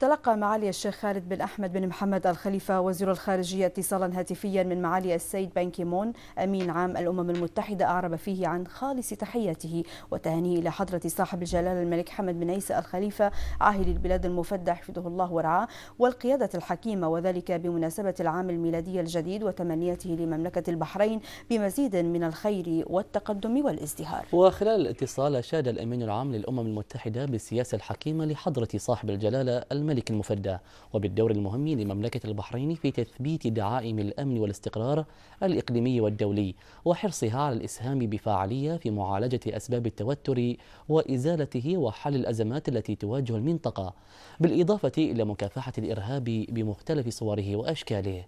تلقى معالي الشيخ خالد بن أحمد بن محمد الخليفة وزير الخارجية اتصالا هاتفيا من معالي السيد بان كيمون أمين عام الأمم المتحدة أعرب فيه عن خالص تحياته وتهنيه إلى حضرة صاحب الجلالة الملك حمد بن عيسى الخليفة عاهل البلاد المفدى حفظه الله ورعاه والقيادة الحكيمة وذلك بمناسبة العام الميلادي الجديد وتمنياته لمملكة البحرين بمزيد من الخير والتقدم والازدهار وخلال الاتصال أشاد الأمين العام للأمم المتحدة بالسياسة الحكيمة لحضرة صاحب الجلالة الملك الملك المفدى وبالدور المهم لمملكة البحرين في تثبيت دعائم الأمن والاستقرار الإقليمي والدولي وحرصها على الإسهام بفاعلية في معالجة أسباب التوتر وإزالته وحل الأزمات التي تواجه المنطقة بالإضافة إلى مكافحة الإرهاب بمختلف صوره وأشكاله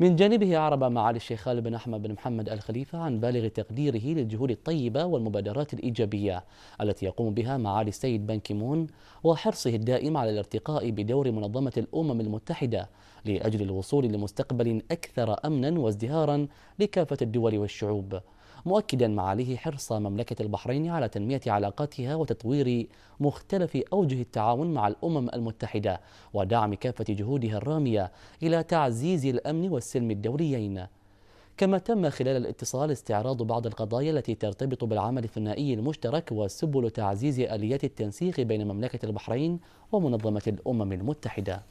من جانبه عرب معالي الشيخ خالد بن أحمد بن محمد الخليفة عن بالغ تقديره للجهود الطيبة والمبادرات الإيجابية التي يقوم بها معالي السيد بان كيمون وحرصه الدائم على الارتقاء بدور منظمة الأمم المتحدة لأجل الوصول لمستقبل أكثر أمنا وازدهارا لكافة الدول والشعوب مؤكدا معاليه حرص مملكة البحرين على تنمية علاقاتها وتطوير مختلف أوجه التعاون مع الأمم المتحدة ودعم كافة جهودها الرامية إلى تعزيز الأمن والسلم الدوليين كما تم خلال الاتصال استعراض بعض القضايا التي ترتبط بالعمل الثنائي المشترك وسبل تعزيز آليات التنسيق بين مملكة البحرين ومنظمة الأمم المتحدة